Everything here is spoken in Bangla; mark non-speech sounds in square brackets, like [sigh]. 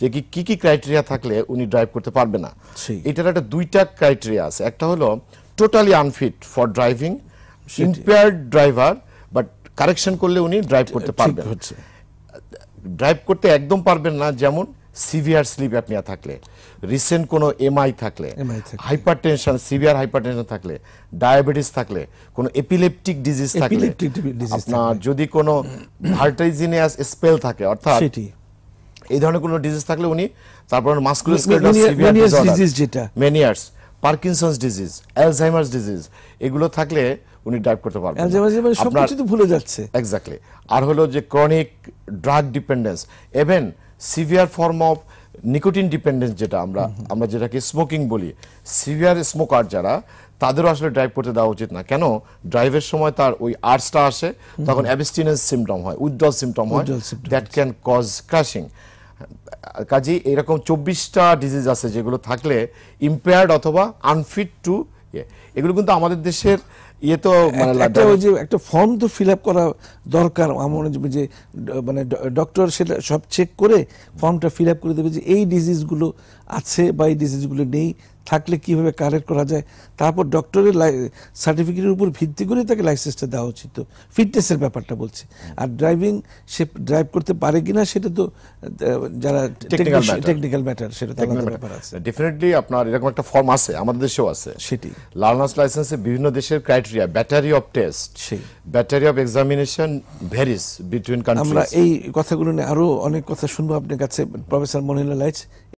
যে কি কি ক্রাইটেরিয়া থাকলে উনি ড্রাইভ করতে পারবে না এটার একটা দুইটা ক্রাইটেরিয়া আছে একটা হলো totally unfit for driving impaired driver but correction করলে উনি ড্রাইভ করতে পারবেন ড্রাইভ করতে একদম পারবেন না যেমন সিভিয়ার স্লিপ অ্যাপনিয়া থাকলে রিসেন্ট কোনো এমআই থাকলে hypertension severe hypertension থাকলে ডায়াবেটিস থাকলে কোনো এপিলেপটিক ডিজিজ থাকলে যদি কোনো হার্টাইজিনিয়াস [clears throat] স্পেল থাকে অর্থাৎ এই ধরনের কোনো ডিজিজ থাকলে উনি তারপর Meniere's Parkinson's disease Alzheimer's disease এগুলো থাকলে উনি ড্রাইভ করতে পারবেন অ্যালঝাইমার্স মানে সব কিছু ভুলে যাচ্ছে এক্স্যাক্টলি আর হলো যে chronic drug dependence even severe form of nicotine dependence যেটা আমরা আমরা যেটাকে স্মোকিং বলি সিভিয়ার স্মোকার যারা তাদেরও আসলে ড্রাইভ করতে দেওয়া উচিত না কেন ড্রাইভের সময় তার ওই আর্টসটা আসে তখন অ্যাবিস্টিনেন্স সিমটম হয় উইথড্রল সিমটম হয় দ্যাট ক্যান কজ ক্রাশিং কাজে এরকম চব্বিশটা ডিজিজ আছে যেগুলো থাকলে ইম্পেয়ার্ড অথবা আনফিট টু ইয়ে। এগুলো কিন্তু আমাদের দেশের ইয়ে তো মানে যে একটা ফর্ম তো ফিল আপ করা দরকার আমার মনে যে মানে ডক্টর সেটা সব চেক করে ফর্মটা ফিল আপ করে দেবে যে এই ডিজিজগুলো আছে বা এই ডিজিজগুলো নেই থাকলে কিভাবে কালেক্ট করা যায় তারপর ডক্টরের সার্টিফিকেটের উপর ভিত্তি করে তাকে লাইসেন্সটা দেওয়া উচিত ফিটনেসের ব্যাপারটা বলছে আর ড্রাইভিং সে ড্রাইভ করতে পারে কিনা সেটা তো যারা টেকনিক্যাল ম্যাটার সেটা ব্যাপার আছে ডেফিনেটলি আপনার এরকম একটা ফর্ম আছে আমাদের দেশেও আছে সেটি লার্নার্স লাইসেন্সে বিভিন্ন দেশের ক্রাইটেরিয়া ব্যাটারি অফ টেস্ট সেই battery of examination varies between countries আমরা এই কথাগুলো নিয়ে আরো অনেক কথা শুনবো আপনার কাছে প্রফেসর মনিলা লাইচ